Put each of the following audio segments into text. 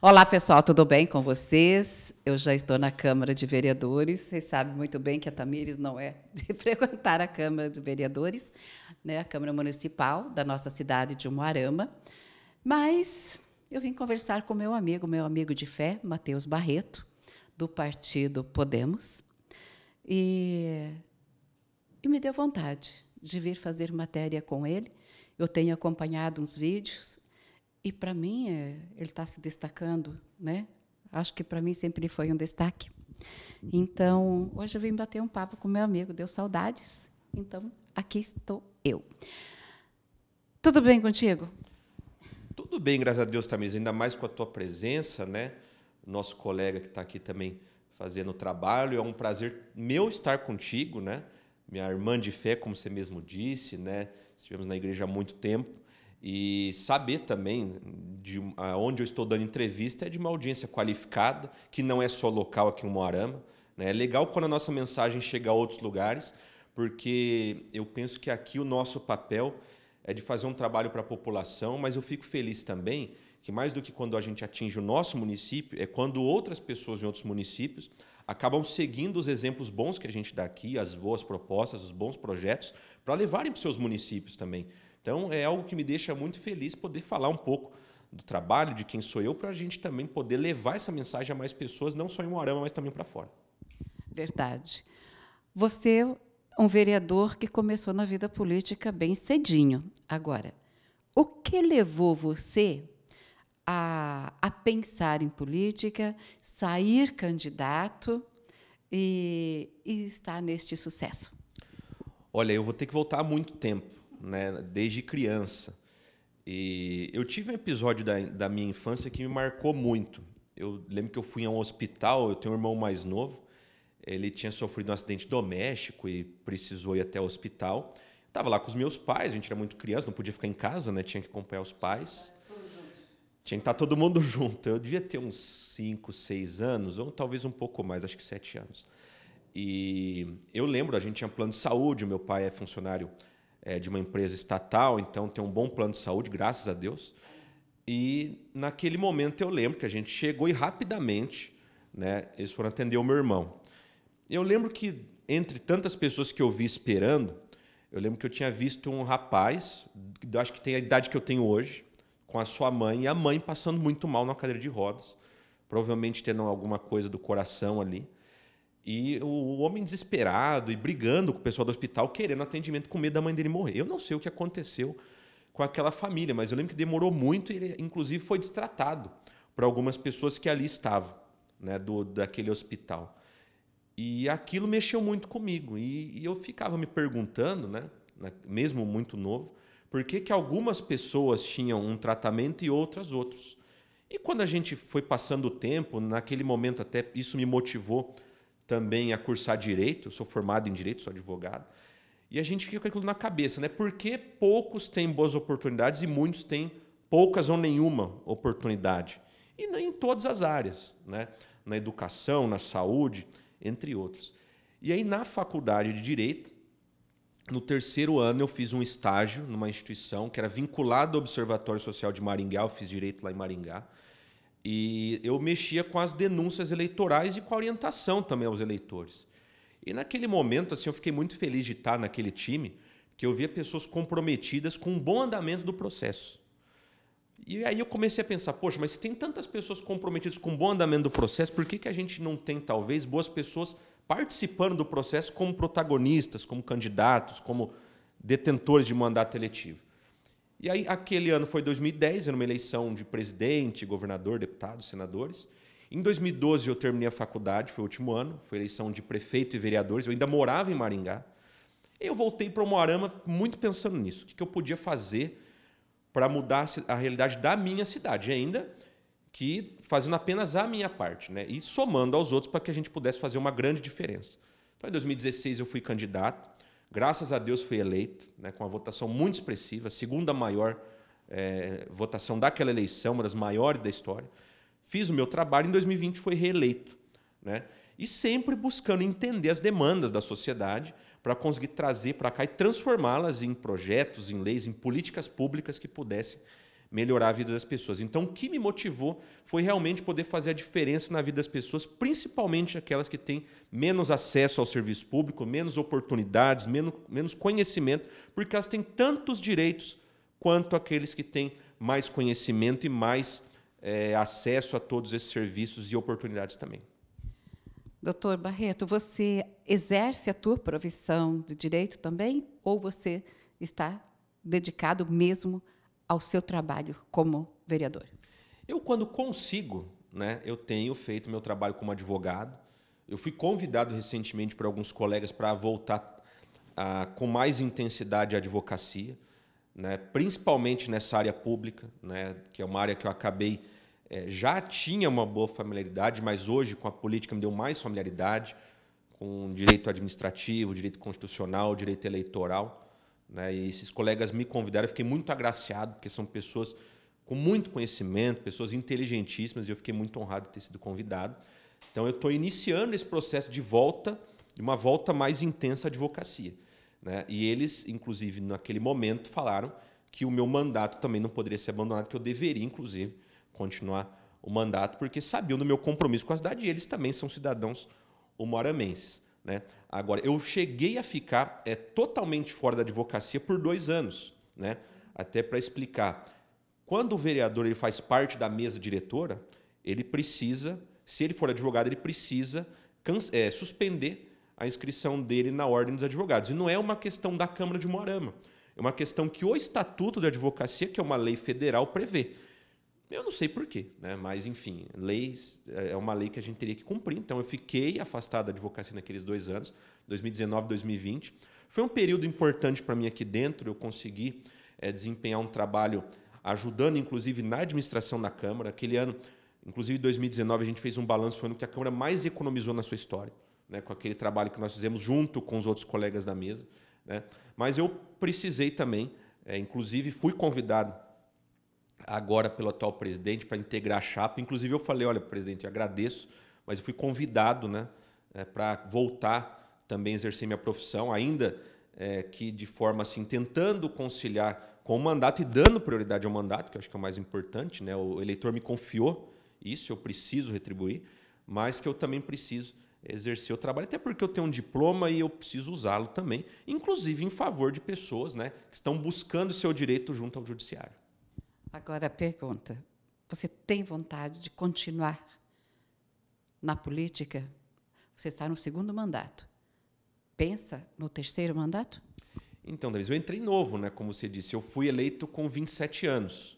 Olá, pessoal, tudo bem com vocês? Eu já estou na Câmara de Vereadores. Vocês sabem muito bem que a Tamires não é de frequentar a Câmara de Vereadores, né, a Câmara Municipal da nossa cidade de Umuarama. Mas eu vim conversar com meu amigo, meu amigo de fé, Matheus Barreto, do partido Podemos. E, e me deu vontade de vir fazer matéria com ele. Eu tenho acompanhado uns vídeos e para mim, é, ele está se destacando, né? Acho que para mim sempre foi um destaque. Então, hoje eu vim bater um papo com meu amigo, deu saudades. Então, aqui estou eu. Tudo bem contigo? Tudo bem, graças a Deus, Tamires. Ainda mais com a tua presença, né? Nosso colega que está aqui também fazendo o trabalho. É um prazer meu estar contigo, né? Minha irmã de fé, como você mesmo disse, né? Estivemos na igreja há muito tempo e saber também de onde eu estou dando entrevista é de uma audiência qualificada, que não é só local aqui em Moarama. Né? É legal quando a nossa mensagem chega a outros lugares, porque eu penso que aqui o nosso papel é de fazer um trabalho para a população, mas eu fico feliz também que mais do que quando a gente atinge o nosso município, é quando outras pessoas de outros municípios acabam seguindo os exemplos bons que a gente dá aqui, as boas propostas, os bons projetos, para levarem para os seus municípios também. Então, é algo que me deixa muito feliz poder falar um pouco do trabalho, de quem sou eu, para a gente também poder levar essa mensagem a mais pessoas, não só em Moarama, mas também para fora. Verdade. Você é um vereador que começou na vida política bem cedinho. Agora, o que levou você a, a pensar em política, sair candidato e, e estar neste sucesso? Olha, eu vou ter que voltar muito tempo né, desde criança. E eu tive um episódio da, da minha infância que me marcou muito. Eu lembro que eu fui a um hospital, eu tenho um irmão mais novo, ele tinha sofrido um acidente doméstico e precisou ir até o hospital. estava lá com os meus pais, a gente era muito criança, não podia ficar em casa, né? Tinha que acompanhar os pais. Tinha que estar tá todo mundo junto. Eu devia ter uns 5, 6 anos, ou talvez um pouco mais, acho que 7 anos. E eu lembro, a gente tinha plano de saúde, meu pai é funcionário é, de uma empresa estatal, então tem um bom plano de saúde, graças a Deus. E naquele momento eu lembro que a gente chegou e rapidamente né, eles foram atender o meu irmão. Eu lembro que, entre tantas pessoas que eu vi esperando, eu lembro que eu tinha visto um rapaz, acho que tem a idade que eu tenho hoje, com a sua mãe, e a mãe passando muito mal na cadeira de rodas, provavelmente tendo alguma coisa do coração ali. E o homem desesperado e brigando com o pessoal do hospital, querendo atendimento, com medo da mãe dele morrer. Eu não sei o que aconteceu com aquela família, mas eu lembro que demorou muito e ele, inclusive, foi destratado para algumas pessoas que ali estavam, né, do, daquele hospital. E aquilo mexeu muito comigo. E, e eu ficava me perguntando, né, mesmo muito novo, por que, que algumas pessoas tinham um tratamento e outras outros. E quando a gente foi passando o tempo, naquele momento até isso me motivou também a cursar direito, eu sou formado em direito, sou advogado. E a gente fica com aquilo na cabeça, né? Por que poucos têm boas oportunidades e muitos têm poucas ou nenhuma oportunidade? E nem em todas as áreas, né? Na educação, na saúde, entre outros. E aí, na faculdade de Direito, no terceiro ano, eu fiz um estágio numa instituição que era vinculada ao Observatório Social de Maringá. Eu fiz direito lá em Maringá. E eu mexia com as denúncias eleitorais e com a orientação também aos eleitores. E naquele momento, assim, eu fiquei muito feliz de estar naquele time, que eu via pessoas comprometidas com o um bom andamento do processo. E aí eu comecei a pensar, poxa, mas se tem tantas pessoas comprometidas com o um bom andamento do processo, por que, que a gente não tem, talvez, boas pessoas participando do processo como protagonistas, como candidatos, como detentores de mandato eletivo? E aí, aquele ano foi 2010, era uma eleição de presidente, governador, deputados, senadores. Em 2012 eu terminei a faculdade, foi o último ano, foi eleição de prefeito e vereadores, eu ainda morava em Maringá. Eu voltei para o Moarama muito pensando nisso, o que eu podia fazer para mudar a realidade da minha cidade, ainda que fazendo apenas a minha parte, né? E somando aos outros para que a gente pudesse fazer uma grande diferença. Então, em 2016 eu fui candidato, Graças a Deus foi eleito, né, com uma votação muito expressiva, a segunda maior é, votação daquela eleição, uma das maiores da história. Fiz o meu trabalho, em 2020 foi reeleito. Né? E sempre buscando entender as demandas da sociedade para conseguir trazer para cá e transformá-las em projetos, em leis, em políticas públicas que pudessem melhorar a vida das pessoas. Então, o que me motivou foi realmente poder fazer a diferença na vida das pessoas, principalmente aquelas que têm menos acesso ao serviço público, menos oportunidades, menos, menos conhecimento, porque elas têm tantos direitos quanto aqueles que têm mais conhecimento e mais é, acesso a todos esses serviços e oportunidades também. Doutor Barreto, você exerce a tua profissão de direito também ou você está dedicado mesmo a ao seu trabalho como vereador? Eu, quando consigo, né, eu tenho feito meu trabalho como advogado. Eu fui convidado recentemente por alguns colegas para voltar a, ah, com mais intensidade à advocacia, né, principalmente nessa área pública, né, que é uma área que eu acabei é, já tinha uma boa familiaridade, mas hoje com a política me deu mais familiaridade com direito administrativo, direito constitucional, direito eleitoral. Né? E esses colegas me convidaram, eu fiquei muito agraciado, porque são pessoas com muito conhecimento, pessoas inteligentíssimas, e eu fiquei muito honrado de ter sido convidado. Então, eu estou iniciando esse processo de volta, de uma volta mais intensa à advocacia. Né? E eles, inclusive, naquele momento, falaram que o meu mandato também não poderia ser abandonado, que eu deveria, inclusive, continuar o mandato, porque sabiam do meu compromisso com a cidade e eles também são cidadãos humoramenses. Né? Agora, eu cheguei a ficar é, totalmente fora da advocacia por dois anos, né? até para explicar. Quando o vereador ele faz parte da mesa diretora, ele precisa, se ele for advogado, ele precisa é, suspender a inscrição dele na ordem dos advogados. E não é uma questão da Câmara de Moarama, é uma questão que o Estatuto da Advocacia, que é uma lei federal, prevê. Eu não sei porquê, né? mas enfim, leis é, é uma lei que a gente teria que cumprir. Então eu fiquei afastado da advocacia naqueles dois anos, 2019, 2020. Foi um período importante para mim aqui dentro. Eu consegui é, desempenhar um trabalho ajudando, inclusive, na administração na Câmara. Aquele ano, inclusive 2019, a gente fez um balanço, foi o ano que a Câmara mais economizou na sua história, né? com aquele trabalho que nós fizemos junto com os outros colegas da mesa. Né? Mas eu precisei também, é, inclusive fui convidado agora pelo atual presidente para integrar a chapa. Inclusive, eu falei: olha, presidente, eu agradeço, mas eu fui convidado né, é, para voltar também a exercer minha profissão, ainda é, que de forma assim, tentando conciliar com o mandato e dando prioridade ao mandato, que eu acho que é o mais importante. Né? O eleitor me confiou isso, eu preciso retribuir, mas que eu também preciso exercer o trabalho, até porque eu tenho um diploma e eu preciso usá-lo também, inclusive em favor de pessoas né, que estão buscando seu direito junto ao judiciário. Agora a pergunta: você tem vontade de continuar na política? Você está no segundo mandato. Pensa no terceiro mandato? Então, Davis, eu entrei novo, né? Como você disse, eu fui eleito com 27 anos.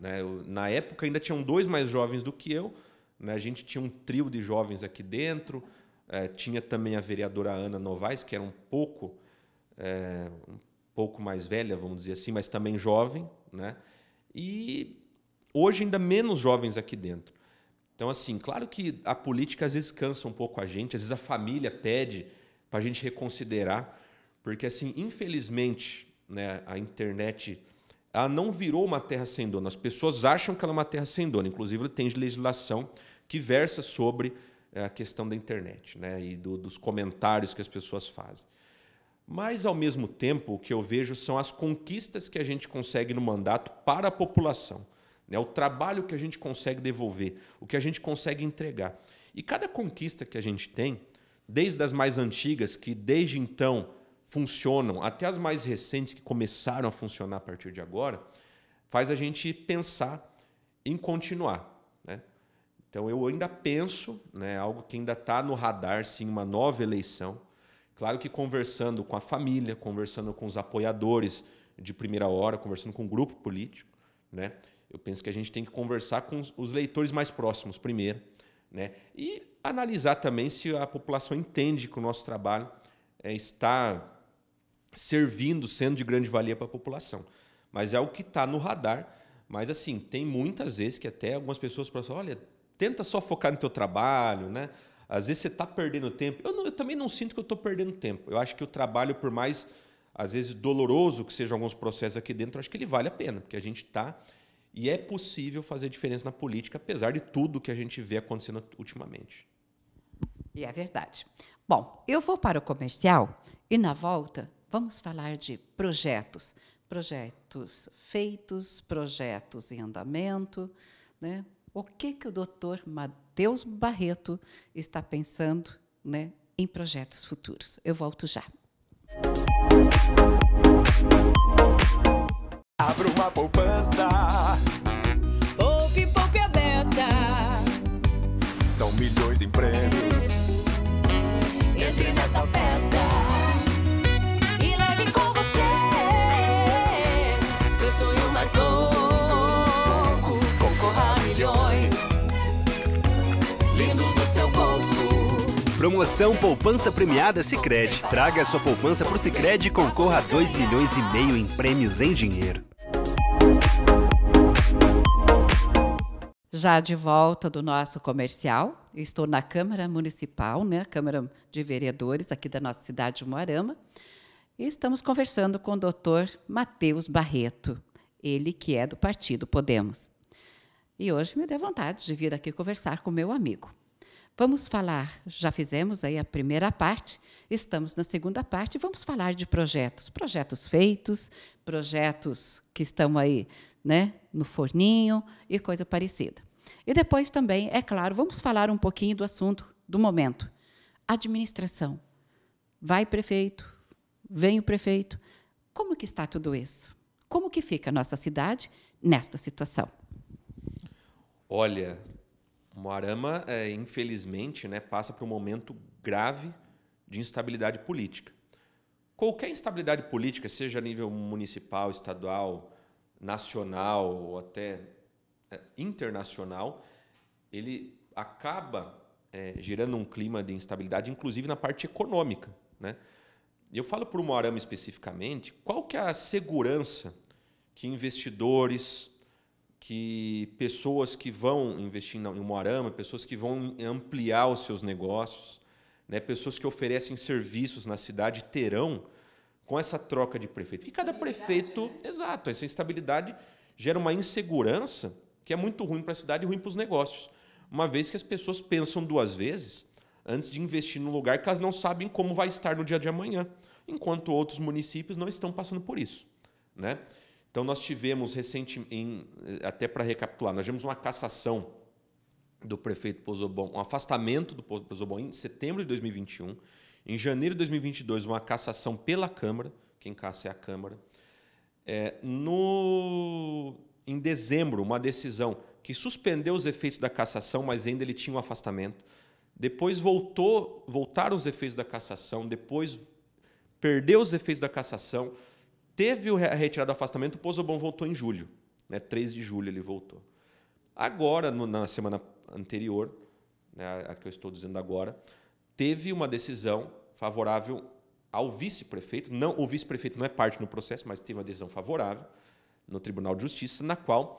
Né? Eu, na época ainda tinham dois mais jovens do que eu. Né? A gente tinha um trio de jovens aqui dentro. É, tinha também a vereadora Ana Novaes, que era um pouco, é, um pouco mais velha, vamos dizer assim, mas também jovem, né? e hoje ainda menos jovens aqui dentro. Então, assim, claro que a política às vezes cansa um pouco a gente, às vezes a família pede para a gente reconsiderar, porque, assim, infelizmente, né, a internet ela não virou uma terra sem dono. As pessoas acham que ela é uma terra sem dono. Inclusive, tem legislação que versa sobre eh, a questão da internet né, e do, dos comentários que as pessoas fazem. Mas, ao mesmo tempo, o que eu vejo são as conquistas que a gente consegue no mandato para a população. Né? O trabalho que a gente consegue devolver, o que a gente consegue entregar. E cada conquista que a gente tem, desde as mais antigas, que desde então funcionam, até as mais recentes, que começaram a funcionar a partir de agora, faz a gente pensar em continuar. Né? Então, eu ainda penso, né, algo que ainda está no radar, sim, uma nova eleição Claro que conversando com a família, conversando com os apoiadores de primeira hora, conversando com o grupo político, né? Eu penso que a gente tem que conversar com os leitores mais próximos primeiro, né? E analisar também se a população entende que o nosso trabalho é, está servindo, sendo de grande valia para a população. Mas é o que está no radar. Mas assim, tem muitas vezes que até algumas pessoas falam: assim, olha, tenta só focar no teu trabalho, né? Às vezes você está perdendo tempo. Eu, não, eu, também não sinto que eu estou perdendo tempo. Eu acho que o trabalho, por mais, às vezes, doloroso que sejam alguns processos aqui dentro, acho que ele vale a pena, porque a gente está. E é possível fazer diferença na política, apesar de tudo que a gente vê acontecendo ultimamente. E é verdade. Bom, eu vou para o comercial e, na volta, vamos falar de projetos. Projetos feitos, projetos em andamento. Né? O que, que o doutor Maduro Matheus Barreto está pensando né, em projetos futuros. Eu volto já. Abra uma poupança. Poupe, poupe a beça. São milhões em prêmios. Entre nessa promoção Poupança Premiada Sicredi. Traga sua poupança pro Sicredi e concorra a 2 milhões e meio em prêmios em dinheiro. Já de volta do nosso comercial, estou na Câmara Municipal, né, Câmara de Vereadores aqui da nossa cidade de Moarama, e estamos conversando com o doutor Matheus Barreto, ele que é do Partido Podemos. E hoje me deu vontade de vir aqui conversar com meu amigo. Vamos falar, já fizemos aí a primeira parte, estamos na segunda parte, vamos falar de projetos, projetos feitos, projetos que estão aí, né, no forninho e coisa parecida. E depois também, é claro, vamos falar um pouquinho do assunto do momento. Administração. Vai prefeito, vem o prefeito. Como que está tudo isso? Como que fica a nossa cidade nesta situação? Olha, Moarama, é, infelizmente, né, passa por um momento grave de instabilidade política. Qualquer instabilidade política, seja a nível municipal, estadual, nacional ou até é, internacional, ele acaba é, gerando um clima de instabilidade, inclusive na parte econômica. Né? Eu falo para o Moarama especificamente, qual que é a segurança que investidores, que pessoas que vão investir em Moarama, pessoas que vão ampliar os seus negócios, né, pessoas que oferecem serviços na cidade terão com essa troca de prefeito. E cada prefeito, né? exato, essa instabilidade gera uma insegurança que é muito ruim para a cidade e ruim para os negócios, uma vez que as pessoas pensam duas vezes antes de investir num lugar que elas não sabem como vai estar no dia de amanhã, enquanto outros municípios não estão passando por isso, né? Então, nós tivemos recentemente, eh, até para recapitular, nós tivemos uma cassação do prefeito Pozobon, um afastamento do Pozobon em setembro de 2021. Em janeiro de 2022, uma cassação pela Câmara, quem cassa é a Câmara. É, no, em dezembro, uma decisão que suspendeu os efeitos da cassação, mas ainda ele tinha um afastamento. Depois voltou, voltaram os efeitos da cassação, depois perdeu os efeitos da cassação, Teve a retirada do afastamento, o Pozobon voltou em julho. Né? 3 de julho ele voltou. Agora, no, na semana anterior, né, a que eu estou dizendo agora, teve uma decisão favorável ao vice-prefeito. Não, o vice-prefeito não é parte no processo, mas teve uma decisão favorável no Tribunal de Justiça, na qual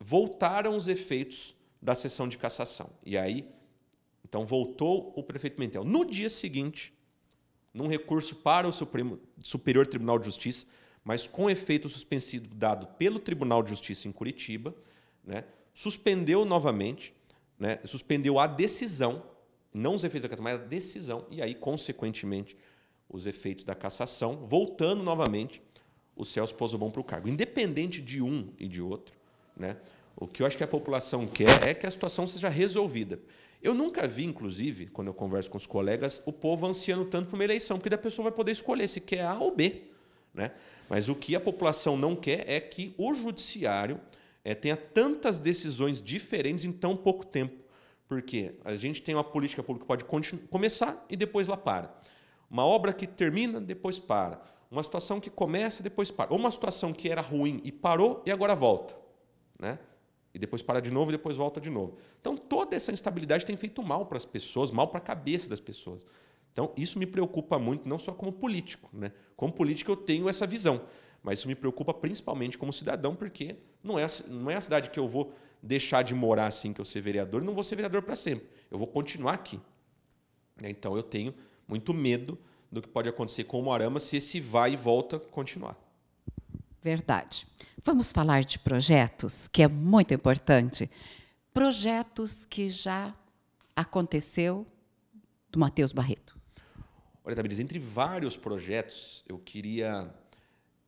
voltaram os efeitos da sessão de cassação. E aí, então, voltou o prefeito Mentel. No dia seguinte, num recurso para o Supremo, Superior Tribunal de Justiça, mas com efeito suspensivo dado pelo Tribunal de Justiça em Curitiba, né, suspendeu novamente, né, suspendeu a decisão, não os efeitos da cassação, mas a decisão, e aí, consequentemente, os efeitos da cassação, voltando novamente o Celso Pozobon para o cargo. Independente de um e de outro, né, o que eu acho que a população quer é que a situação seja resolvida. Eu nunca vi, inclusive, quando eu converso com os colegas, o povo ansiando tanto para uma eleição, porque a pessoa vai poder escolher se quer A ou B. Né? Mas o que a população não quer é que o judiciário é, tenha tantas decisões diferentes em tão pouco tempo. Porque a gente tem uma política pública que pode começar e depois lá para. Uma obra que termina, depois para. Uma situação que começa e depois para. Ou uma situação que era ruim e parou e agora volta. Né? E depois para de novo e depois volta de novo. Então toda essa instabilidade tem feito mal para as pessoas, mal para a cabeça das pessoas. Então, isso me preocupa muito, não só como político. Né? Como político, eu tenho essa visão, mas isso me preocupa principalmente como cidadão, porque não é, não é a cidade que eu vou deixar de morar assim que eu ser vereador, não vou ser vereador para sempre, eu vou continuar aqui. Então, eu tenho muito medo do que pode acontecer com o Moarama se esse vai e volta continuar. Verdade. Vamos falar de projetos, que é muito importante. Projetos que já aconteceu do Matheus Barreto. Olha, Tamires, entre vários projetos, eu queria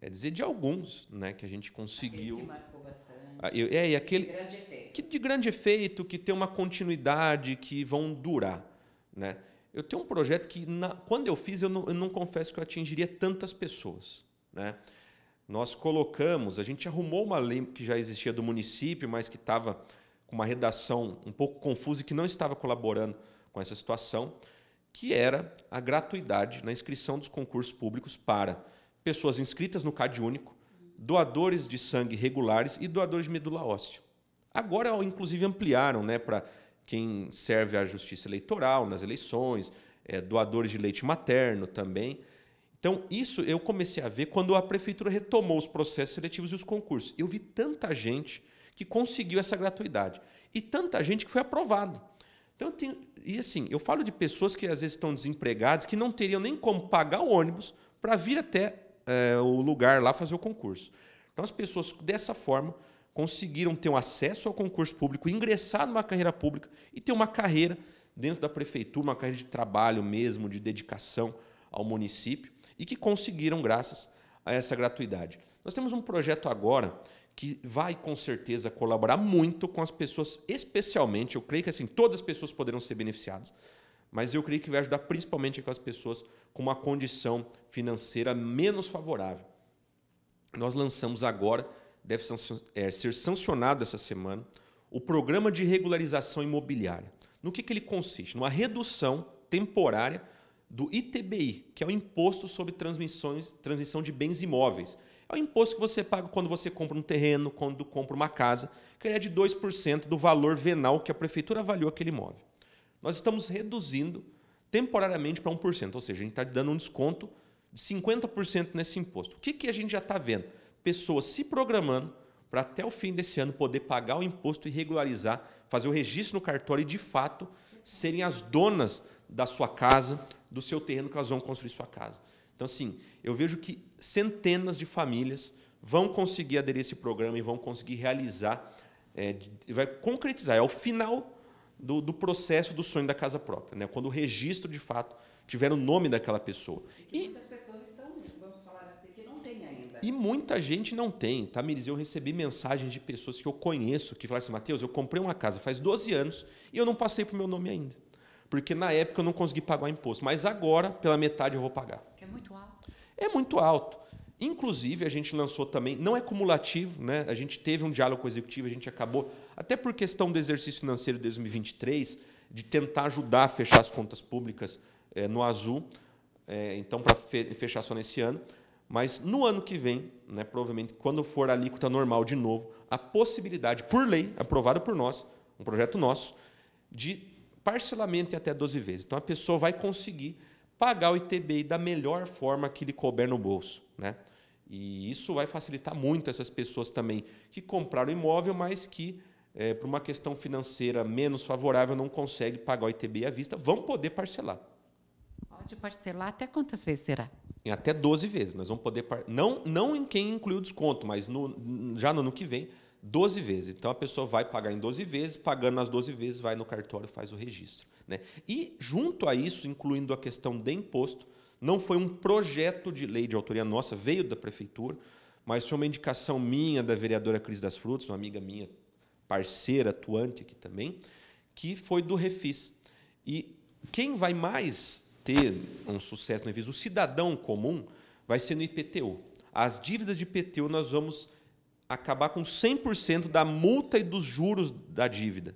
é, dizer de alguns né, que a gente conseguiu. Aquele que marcou bastante. Ah, é, e aquele, de grande efeito. Que de grande efeito, que tem uma continuidade, que vão durar. Né? Eu tenho um projeto que, na, quando eu fiz, eu não, eu não confesso que eu atingiria tantas pessoas. Né? Nós colocamos, a gente arrumou uma lei que já existia do município, mas que estava com uma redação um pouco confusa e que não estava colaborando com essa situação que era a gratuidade na inscrição dos concursos públicos para pessoas inscritas no CAD único, doadores de sangue regulares e doadores de medula óssea. Agora, inclusive, ampliaram né, para quem serve à justiça eleitoral nas eleições, é, doadores de leite materno também. Então, isso eu comecei a ver quando a prefeitura retomou os processos seletivos e os concursos. Eu vi tanta gente que conseguiu essa gratuidade e tanta gente que foi aprovado. Então, tenho, e assim, eu falo de pessoas que às vezes estão desempregadas, que não teriam nem como pagar o ônibus para vir até é, o lugar lá fazer o concurso. Então, as pessoas dessa forma conseguiram ter um acesso ao concurso público, ingressar numa carreira pública e ter uma carreira dentro da prefeitura, uma carreira de trabalho mesmo, de dedicação ao município, e que conseguiram graças a essa gratuidade. Nós temos um projeto agora que vai com certeza colaborar muito com as pessoas, especialmente, eu creio que assim, todas as pessoas poderão ser beneficiadas, mas eu creio que vai ajudar principalmente aquelas pessoas com uma condição financeira menos favorável. Nós lançamos agora, deve ser é, sancionado essa semana, o programa de regularização imobiliária. No que, que ele consiste? Numa redução temporária do ITBI, que é o Imposto sobre Transmissões, Transmissão de Bens Imóveis. É o imposto que você paga quando você compra um terreno, quando compra uma casa, que é de 2% do valor venal que a prefeitura avaliou aquele imóvel. Nós estamos reduzindo temporariamente para 1%, ou seja, a gente está dando um desconto de 50% nesse imposto. O que, que a gente já está vendo? Pessoas se programando para até o fim desse ano poder pagar o imposto e regularizar, fazer o registro no cartório e, de fato, serem as donas da sua casa, do seu terreno que elas vão construir sua casa. Então, assim, eu vejo que centenas de famílias vão conseguir aderir a esse programa e vão conseguir realizar, é, vai concretizar. É o final do, do, processo do sonho da casa própria, né? quando o registro, de fato, tiver o nome daquela pessoa. E, e pessoas estão, vamos falar assim, que não ainda. E muita gente não tem, tá, Miris? Eu recebi mensagens de pessoas que eu conheço que falaram assim, Matheus, eu comprei uma casa faz 12 anos e eu não passei para o meu nome ainda. Porque na época eu não consegui pagar o imposto, mas agora, pela metade, eu vou pagar é muito alto. Inclusive, a gente lançou também, não é cumulativo, né? a gente teve um diálogo com o executivo, a gente acabou, até por questão do exercício financeiro de 2023, de tentar ajudar a fechar as contas públicas é, no azul, é, então para fechar só nesse ano. Mas no ano que vem, né, provavelmente, quando for a alíquota normal de novo, a possibilidade, por lei, aprovada por nós, um projeto nosso, de parcelamento em até 12 vezes. Então a pessoa vai conseguir pagar o ITBI da melhor forma que lhe couber no bolso. Né? E isso vai facilitar muito essas pessoas também que compraram imóvel, mas que, é, por uma questão financeira menos favorável, não conseguem pagar o ITBI à vista, vão poder parcelar. Pode parcelar até quantas vezes será? Em até 12 vezes. Nós vamos poder. Par... Não, não em quem incluiu o desconto, mas no, já no ano que vem, 12 vezes. Então a pessoa vai pagar em 12 vezes, pagando as 12 vezes, vai no cartório faz o registro. Né? E, junto a isso, incluindo a questão de imposto, não foi um projeto de lei de autoria nossa, veio da prefeitura, mas foi uma indicação minha da vereadora Cris das Frutas, uma amiga minha, parceira, atuante aqui também, que foi do Refis. E quem vai mais ter um sucesso no Refis, o cidadão comum, vai ser no IPTU. As dívidas de IPTU nós vamos acabar com 100% da multa e dos juros da dívida.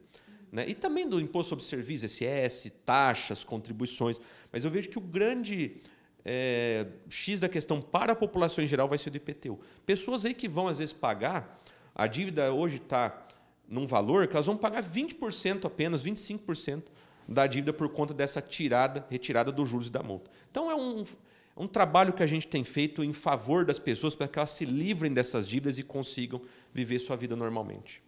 Né? E também do imposto sobre serviços, SS, taxas, contribuições. Mas eu vejo que o grande é, X da questão para a população em geral vai ser do IPTU. Pessoas aí que vão, às vezes, pagar, a dívida hoje está num valor que elas vão pagar 20% apenas, 25% da dívida por conta dessa tirada, retirada dos juros e da multa. Então é um, um trabalho que a gente tem feito em favor das pessoas para que elas se livrem dessas dívidas e consigam viver sua vida normalmente.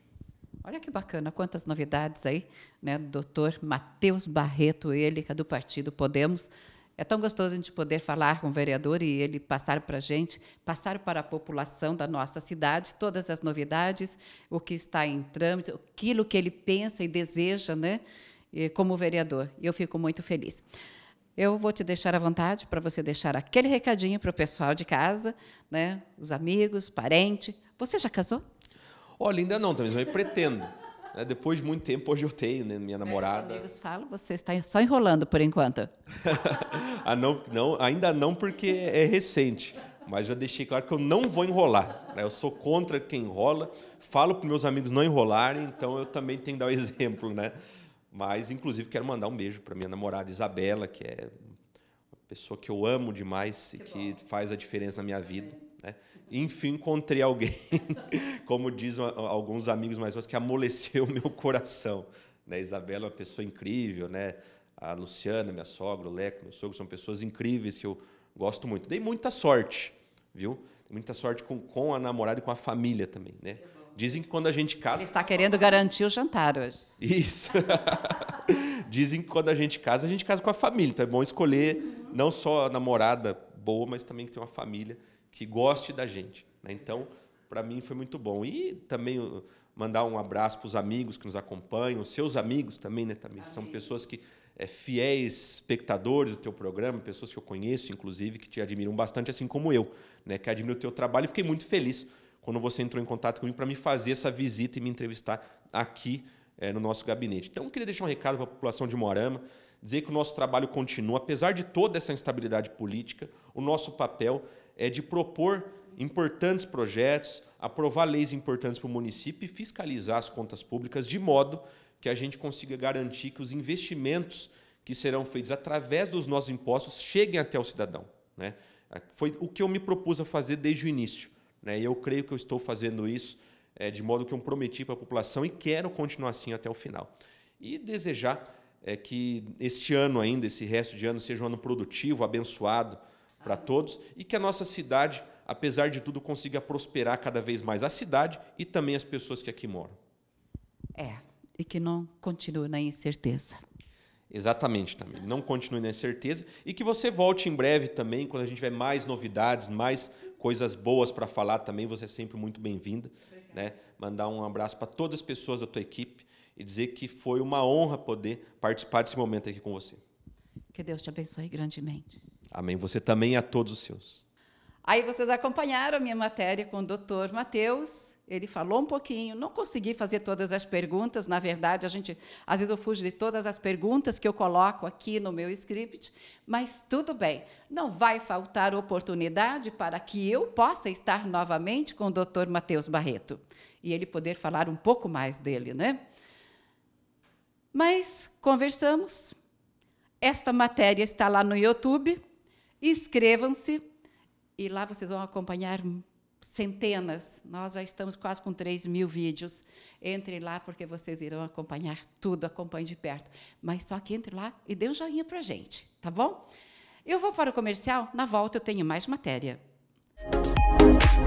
Olha que bacana, quantas novidades aí, né? Doutor Matheus Barreto, ele que é do Partido Podemos. É tão gostoso a gente poder falar com o vereador e ele passar para a gente, passar para a população da nossa cidade todas as novidades, o que está em trâmite, aquilo que ele pensa e deseja, né? Como vereador. E eu fico muito feliz. Eu vou te deixar à vontade para você deixar aquele recadinho para o pessoal de casa, né? Os amigos, parente. Você já casou? Olha, ainda não, talvez, mas pretendo. Né? Depois de muito tempo, hoje eu tenho, né? Minha é, namorada. Meus amigos falam, você está só enrolando por enquanto. ah, não, não, ainda não, porque é recente. Mas já deixei claro que eu não vou enrolar. Né? Eu sou contra quem enrola. Falo para meus amigos não enrolarem, então eu também tenho que dar o exemplo, né? Mas, inclusive, quero mandar um beijo para minha namorada Isabela, que é uma pessoa que eu amo demais e que, que faz a diferença na minha vida. Né? Enfim, encontrei alguém, como dizem alguns amigos mais velhos, que amoleceu o meu coração. Né? Isabela é uma pessoa incrível, né? a Luciana, minha sogra, o Leco, meu sogro, são pessoas incríveis que eu gosto muito. Dei muita sorte, viu? Muita sorte com, com a namorada e com a família também, né? Dizem que quando a gente casa. Ele está querendo garantir o jantar hoje. Isso. Dizem que quando a gente casa, a gente casa com a família. Então é bom escolher não só a namorada boa, mas também que tem uma família que goste da gente. Né? Então, para mim foi muito bom. E também uh, mandar um abraço para os amigos que nos acompanham, seus amigos também, né, São pessoas que é, fiéis espectadores do teu programa, pessoas que eu conheço, inclusive, que te admiram bastante, assim como eu, né? Que admiram o teu trabalho e fiquei muito feliz quando você entrou em contato comigo para me fazer essa visita e me entrevistar aqui é, no nosso gabinete. Então, eu queria deixar um recado para a população de Morama, dizer que o nosso trabalho continua, apesar de toda essa instabilidade política, o nosso papel é de propor importantes projetos, aprovar leis importantes para o município e fiscalizar as contas públicas de modo que a gente consiga garantir que os investimentos que serão feitos através dos nossos impostos cheguem até o cidadão. Né? Foi o que eu me propus a fazer desde o início. Né? E eu creio que eu estou fazendo isso é, de modo que eu prometi para a população e quero continuar assim até o final. E desejar é, que este ano ainda, esse resto de ano, seja um ano produtivo, abençoado, para todos e que a nossa cidade, apesar de tudo, consiga prosperar cada vez mais a cidade e também as pessoas que aqui moram. É, e que não continue na incerteza. Exatamente, também. Não continue na incerteza e que você volte em breve também, quando a gente tiver mais novidades, mais coisas boas para falar também. Você é sempre muito bem-vinda. Né? Mandar um abraço para todas as pessoas da tua equipe e dizer que foi uma honra poder participar desse momento aqui com você. Que Deus te abençoe grandemente. Amém. Você também a todos os seus. Aí vocês acompanharam a minha matéria com o doutor Matheus. Ele falou um pouquinho, não consegui fazer todas as perguntas, na verdade, a gente às vezes eu fujo de todas as perguntas que eu coloco aqui no meu script, mas tudo bem. Não vai faltar oportunidade para que eu possa estar novamente com o Dr. Matheus Barreto e ele poder falar um pouco mais dele, né? Mas conversamos. Esta matéria está lá no YouTube. Inscrevam-se e lá vocês vão acompanhar centenas. Nós já estamos quase com 3 mil vídeos. Entre lá, porque vocês irão acompanhar tudo, acompanhe de perto. Mas só que entre lá e dê um joinha para a gente, tá bom? Eu vou para o comercial, na volta eu tenho mais matéria. Música